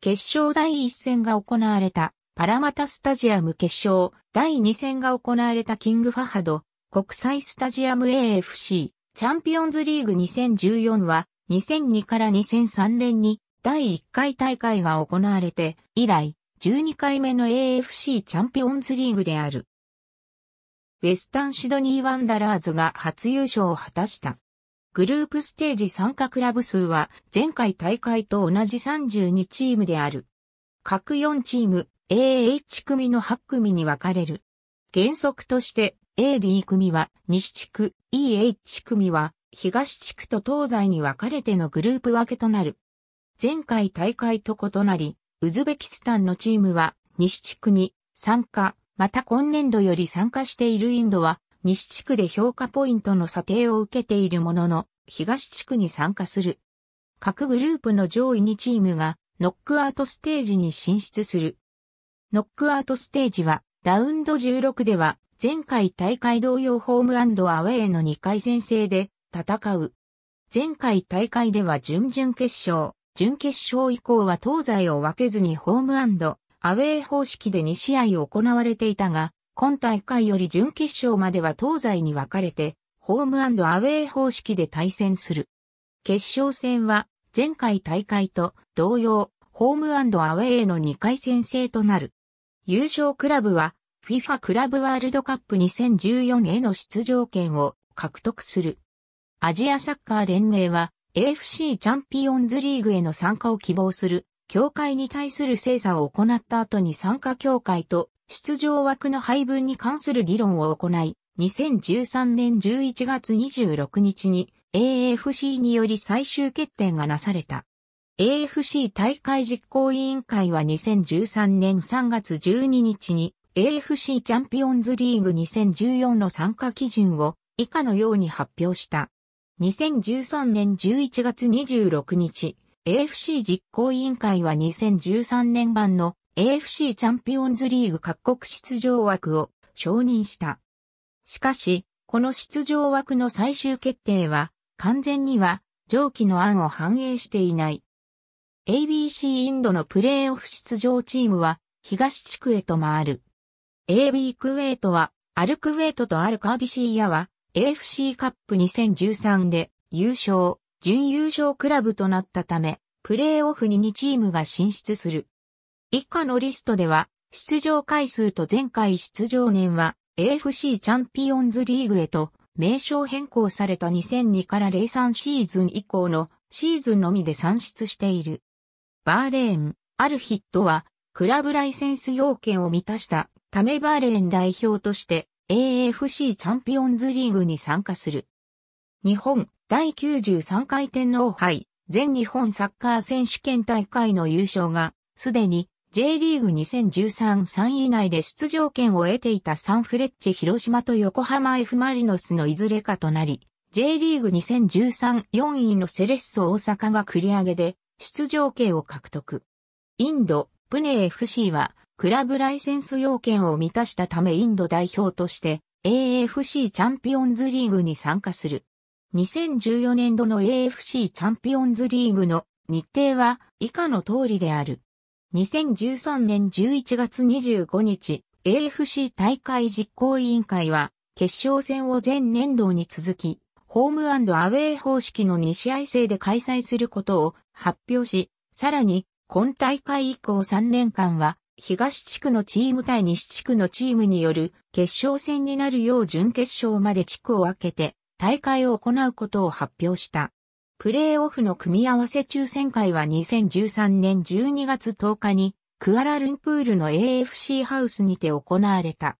決勝第1戦が行われたパラマタスタジアム決勝第2戦が行われたキングファハド国際スタジアム AFC チャンピオンズリーグ2014は2002から2003年に第1回大会が行われて以来12回目の AFC チャンピオンズリーグである。ウェスタンシドニーワンダラーズが初優勝を果たした。グループステージ参加クラブ数は前回大会と同じ32チームである。各4チーム AH 組の8組に分かれる。原則として AD 組は西地区、EH 組は東地区と東西に分かれてのグループ分けとなる。前回大会と異なり、ウズベキスタンのチームは西地区に参加、また今年度より参加しているインドは西地区で評価ポイントの査定を受けているものの、東地区に参加する。各グループの上位2チームがノックアウトステージに進出する。ノックアウトステージは、ラウンド16では、前回大会同様ホームアウェイの2回戦制で戦う。前回大会では準々決勝、準決勝以降は東西を分けずにホームアウェイ方式で2試合行われていたが、今大会より準決勝までは東西に分かれて、ホームアウェイ方式で対戦する。決勝戦は、前回大会と同様、ホームアウェイの2回戦制となる。優勝クラブは、FIFA クラブワールドカップ2014への出場権を獲得する。アジアサッカー連盟は AFC チャンピオンズリーグへの参加を希望する協会に対する精査を行った後に参加協会と出場枠の配分に関する議論を行い、2013年11月26日に AFC により最終決定がなされた。AFC 大会実行委員会は2013年3月12日に AFC チャンピオンズリーグ2014の参加基準を以下のように発表した。2013年11月26日、AFC 実行委員会は2013年版の AFC チャンピオンズリーグ各国出場枠を承認した。しかし、この出場枠の最終決定は、完全には、上記の案を反映していない。ABC インドのプレーオフ出場チームは、東地区へと回る。AB クウェートは、アルクウェートとアルカーディシーヤは、AFC カップ2013で優勝、準優勝クラブとなったため、プレーオフに2チームが進出する。以下のリストでは、出場回数と前回出場年は AFC チャンピオンズリーグへと名称変更された2002から03シーズン以降のシーズンのみで算出している。バーレーン、アルヒットはクラブライセンス要件を満たしたためバーレーン代表として AFC チャンピオンズリーグに参加する。日本第93回天皇杯全日本サッカー選手権大会の優勝がすでに J リーグ2013-3以内で出場権を得ていたサンフレッチェ広島と横浜 F マリノスのいずれかとなり、J リーグ2013-4位のセレッソ大阪が繰り上げで出場権を獲得。インド、プネ FC はクラブライセンス要件を満たしたためインド代表として AFC チャンピオンズリーグに参加する。2014年度の AFC チャンピオンズリーグの日程は以下の通りである。2013年11月25日、AFC 大会実行委員会は、決勝戦を前年度に続き、ホームアウェイ方式の2試合制で開催することを発表し、さらに、今大会以降3年間は、東地区のチーム対西地区のチームによる決勝戦になるよう準決勝まで地区を分けて大会を行うことを発表した。プレーオフの組み合わせ抽選会は2013年12月10日にクアラルンプールの AFC ハウスにて行われた。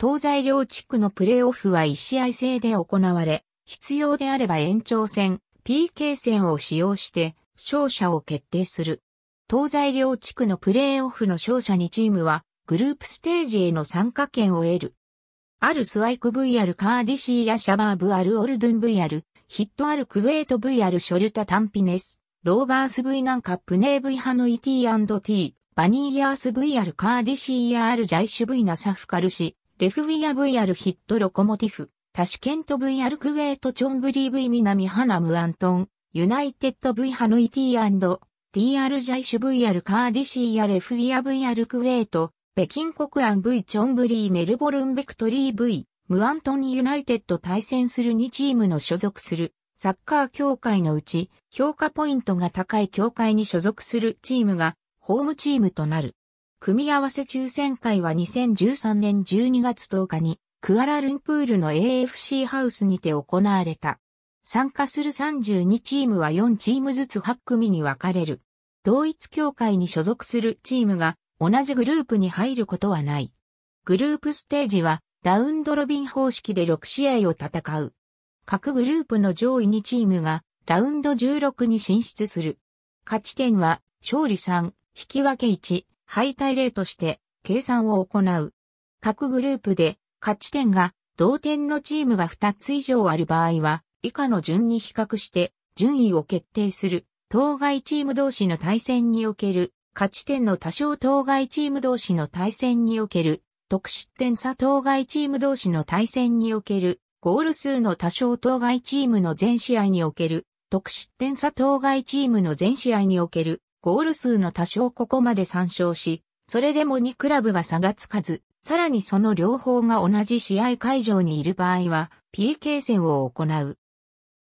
東西両地区のプレーオフは1試合制で行われ、必要であれば延長戦、PK 戦を使用して勝者を決定する。東西両地区のプレーオフの勝者2チームはグループステージへの参加権を得る。あるスワイク VR カーディシーやシャバーブアルオルドゥン VR、ヒットあるクウェート V R るショルタタンピネス、ローバース V なんかプネー V 派の ET&T、バニーヤース V R カーディシーヤールジャイシュ V なサフカルシ、レフウィア V R ヒットロコモティフ、タシケント V アルクウェートチョンブリー V 南ハナムアントン、ユナイテッド V 派の ET&TR ジャイシュ V R カーディシーヤレフウィア V アルクウェート、北京国安 V チョンブリーメルボルンベクトリー V、ムアントーユナイテッド対戦する2チームの所属するサッカー協会のうち評価ポイントが高い協会に所属するチームがホームチームとなる。組み合わせ抽選会は2013年12月10日にクアラルンプールの AFC ハウスにて行われた。参加する32チームは4チームずつ8組に分かれる。同一協会に所属するチームが同じグループに入ることはない。グループステージはラウンドロビン方式で6試合を戦う。各グループの上位2チームがラウンド16に進出する。勝ち点は勝利3、引き分け1、敗退0として計算を行う。各グループで勝ち点が同点のチームが2つ以上ある場合は以下の順に比較して順位を決定する当該チーム同士の対戦における勝ち点の多少当該チーム同士の対戦における得失点差当該チーム同士の対戦における、ゴール数の多少当該チームの全試合における、得失点差当該チームの全試合における、ゴール数の多少ここまで参照し、それでも2クラブが差がつかず、さらにその両方が同じ試合会場にいる場合は、PK 戦を行う。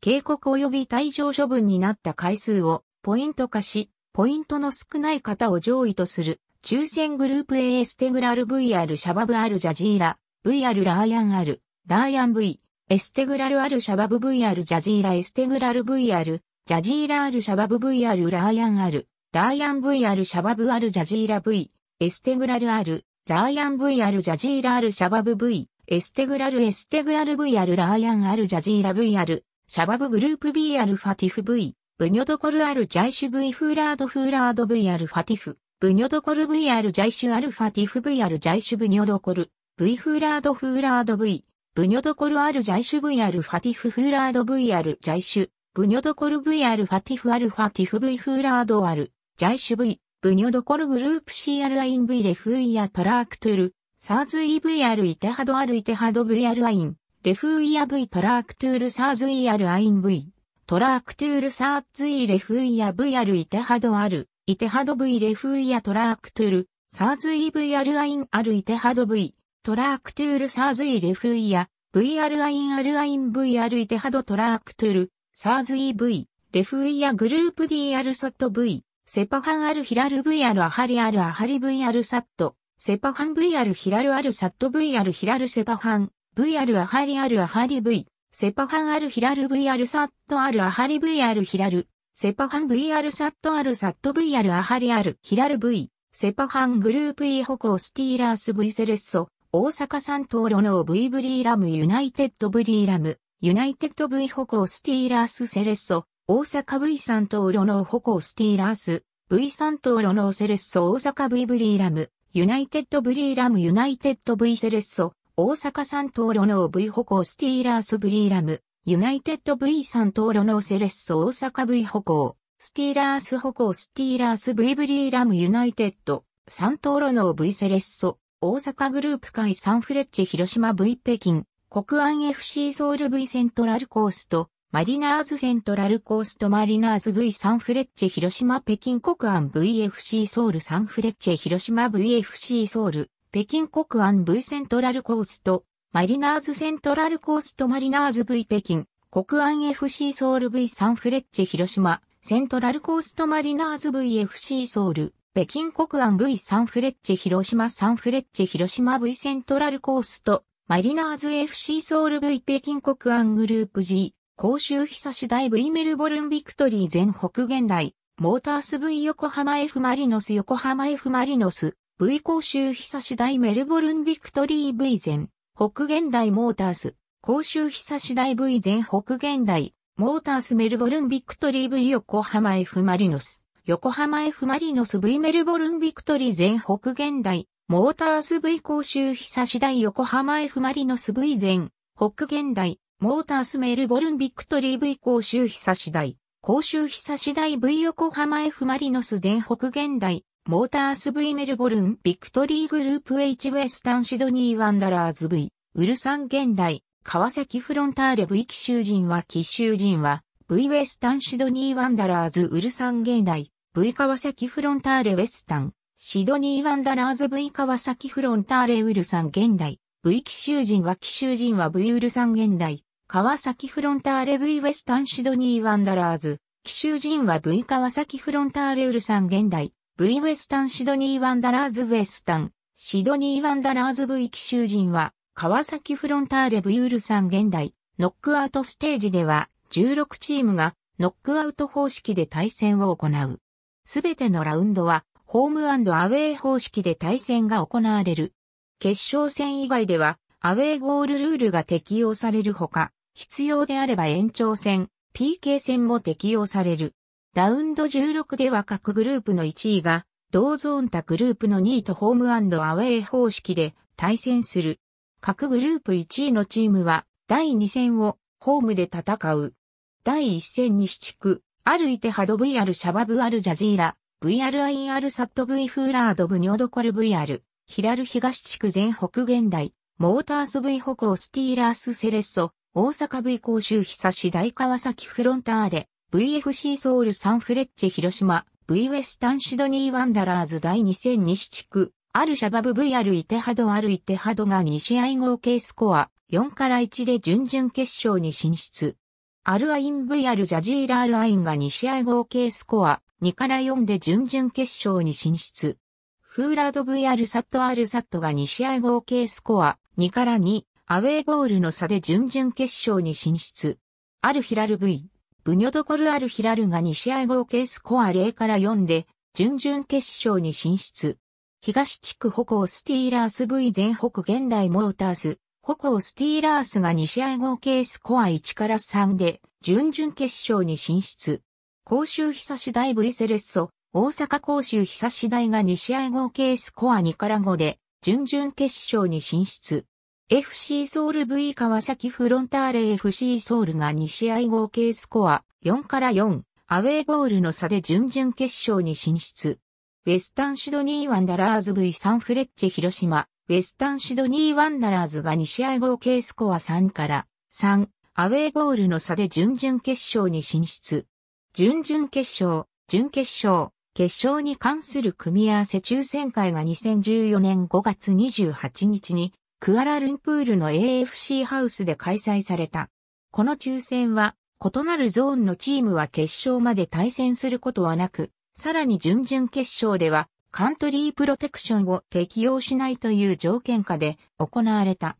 警告及び退場処分になった回数をポイント化し、ポイントの少ない方を上位とする抽選グループ A エステグラル VR シャバブアルジャジーラ、VR ラーヤンアル、ラーヤン V、エステグラルアルシャバブ VR ジャジーラエステグラル VR、ジャジーラアルシャバブ VR ラーヤンアル、ラーヤン VR シャバブアルジャジーラ V、エステグラルアル、ラーヤン VR ジャジーラアルシャバブ V、エステグラルエステグラル VR ラーヤンアルジャジーラ VR、シャバブグループ B アルファティフ V、ブニョドコルアルジャイシュ V フーラードフーラード VR ファティフ。ブニョドコル VR ジャイシュアルファティフ VR ジャイシュブニョドコル V フーラードフーラード V ブニョドコル R ジャイシュ VR ファティフフーラード VR ジャイシュブニョドコル VR ファティフアルファティフ V フーラード R ジャイシュ V ブニョドコルグループ CR i イン V レフイアトラークトゥルサーズ EVR イテハド R イテハド VR ラインレフイア V トラークトゥールサーズ ER アイン V トラークトゥールサーズ E レフイア VR イテハド R イテハド V レフイアトラークトゥール、サーズ EVR アインアルイテハド V、トラークトゥールサーズイレフイア、VR アインアルアイン VR イテハドトラークトゥール、サーズ EV、レフイアグループ DR サット V、セパハンアルヒラル VR アハリアルアハリ VR サット、セパハン VR ヒラルアルサット VR ヒラルセパハン、VR アハリアルアハリ V、セパハンアルヒラル VR サットアルアハリ VR ヒラル、セパハン VR サットアルサット VR アハリアルヒラル V、セパハングループ E ホコスティーラース V セレッソ、大阪三島ロノー V ブリーラムユナイテッドブリーラム、ユナイテッド V ホコスティーラースセレッソ、大阪 V 三島ロノーホコスティーラース、V 三島ロノーセレッソ大阪 V ブリーラム、ユナイテッドブリーラムユナイテッド V セレッソ、大阪三島ロノー V ホコスティーラースブリーラム、ユナイテッド V サントーロノーセレッソ大阪 V 歩行、スティーラース歩行スティーラース V ブリーラムユナイテッド、サントーロノー V セレッソ、大阪グループ会サンフレッチェ広島 V 北京、国安 FC ソウル V セントラルコースト、マリナーズセントラルコーストマリナーズ V サンフレッチェ広島北京国安 VFC ソウルサンフレッチェ広島 VFC ソウル北京国安 V セントラルコーストマリナーズセントラルコーストマリナーズ V 北京、国安 FC ソウル V サンフレッチェ広島、セントラルコーストマリナーズ VFC ソウル、北京国安 V サンフレッチェ広島サンフレッチェ広島 V セントラルコースト、マリナーズ FC ソウル V 北京国安グループ G、公衆久し大 V メルボルンビクトリー全北現代、モータース V 横浜 F マリノス横浜 F マリノス、V 公衆久し大メルボルンビクトリー V 全。北現代モータース、甲州久次大 V 全北現代、モータースメルボルンビクトリー V 横浜 F マリノス、横浜 F マリノス V メルボルンビクトリー全北現代、モータース V 甲州久次大横浜 F マリノス V 全北現代、モータースメルボルンビクトリー V 甲州久次大、甲州久次大 V 横浜 F マリノス全北現代、モータース V メルボルン、ビクトリーグループ H ウェスタンシドニーワンダラーズ V、ウルサン現代、川崎フロンターレ V 奇襲人は奇襲人は、V ウェスタンシドニーワンダラーズウルサン現代、V 川崎フロンターレウェスタン、シドニーワンダラーズ V 川崎フロンターレウルサン現代、V 奇襲人は奇襲人は V ウルサン現代、川崎フロンターレ V ウェスタンシドニーワンダラーズ、奇襲人は V 川崎フロンターレウルサン現代、V ウェスタンシドニーワンダラーズウェスタン、シドニーワンダラーズ V 奇襲陣は、川崎フロンターレブユールさん現代、ノックアウトステージでは、16チームがノックアウト方式で対戦を行う。すべてのラウンドは、ホームアウェイ方式で対戦が行われる。決勝戦以外では、アウェイゴールルールが適用されるほか、必要であれば延長戦、PK 戦も適用される。ラウンド16では各グループの1位が、同ゾーン他グループの2位とホームアウェイ方式で対戦する。各グループ1位のチームは、第2戦をホームで戦う。第1戦に地区、アルイテハド VR シャバブアルジャジーラ、v r i ルサット V フーラードブニョドコル VR、ヒラル東地区全北現代、モータース V 歩行スティーラースセレッソ、大阪 V 甲州久し大川崎フロンターレ、VFC ソウルサンフレッチェ広島、V ウェスタンシドニーワンダラーズ第2 0 0地区、アルシャバブ V アルイテハドアルイテハドが2試合合計スコア4から1で準々決勝に進出。アルアイン V アルジャジーラールアインが2試合合計スコア2から4で準々決勝に進出。フーラード VR サットルサットが2試合合計スコア2から2、アウェーゴールの差で準々決勝に進出。アルヒラル V、ブニョドコルアルヒラルが2試合合計スコア0から4で、準々決勝に進出。東地区歩行スティーラース V 全北現代モータース、歩行スティーラースが2試合合計スコア1から3で、準々決勝に進出。甲州久し大 V セレッソ、大阪甲州久し大が2試合合計スコア2から5で、準々決勝に進出。FC ソウル V 川崎フロンターレ FC ソウルが2試合合計スコア4から4、アウェーゴールの差で準々決勝に進出。ウェスタンシドニーワンダラーズ V サンフレッチェ広島、ウェスタンシドニーワンダラーズが2試合合計スコア3から3、アウェーゴールの差で準々決勝に進出。準々決勝、準決勝、決勝に関する組み合わせ抽選会が2014年5月28日にクアラルンプールの AFC ハウスで開催された。この抽選は、異なるゾーンのチームは決勝まで対戦することはなく、さらに準々決勝では、カントリープロテクションを適用しないという条件下で行われた。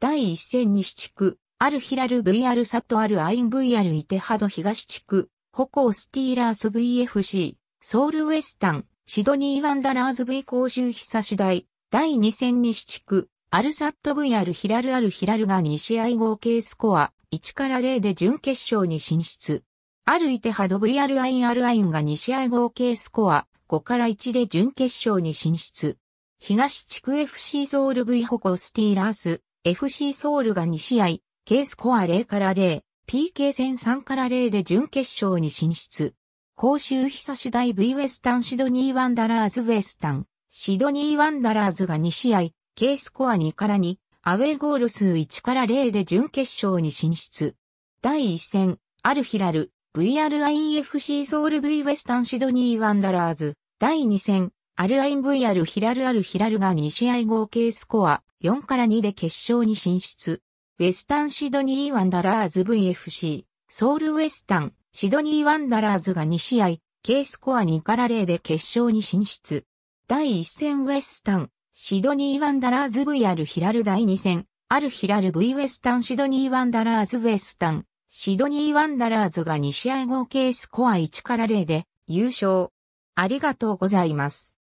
第一戦西地区、アルヒラル VR サトアルアイン VR イテハド東地区、ホコースティーラース VFC、ソウルウェスタン、シドニーワンダラーズ V 公衆久次第、第2戦西地区、アルサット V アルヒラルアルヒラルが2試合合計スコア1から0で準決勝に進出。アルイテハド V アルアインアルアインが2試合合計スコア5から1で準決勝に進出。東地区 FC ソウル V ホコスティーラース FC ソウルが2試合、K スコア0から0、PK 戦3から0で準決勝に進出。公衆久し大 V ウェスタンシドニーワンダラーズウェスタン、シドニーワンダラーズが2試合、K スコア2から2、アウェーゴール数1から0で準決勝に進出。第1戦、アルヒラル、VRINFC ソウル V ウェスタンシドニーワンダラーズ。第2戦、アルアイン VR ヒラルアルヒラルが2試合合計スコア4から2で決勝に進出。ウェスタンシドニーワンダラーズ VFC、ソウルウェスタン、シドニーワンダラーズが2試合、K スコア2から0で決勝に進出。第1戦ウェスタン、シドニー・ワンダラーズ V アルヒラル第2戦、アルヒラル V ウェスタンシドニー・ワンダラーズウェスタン、シドニー・ワンダラーズが2試合合計スコア1から0で優勝。ありがとうございます。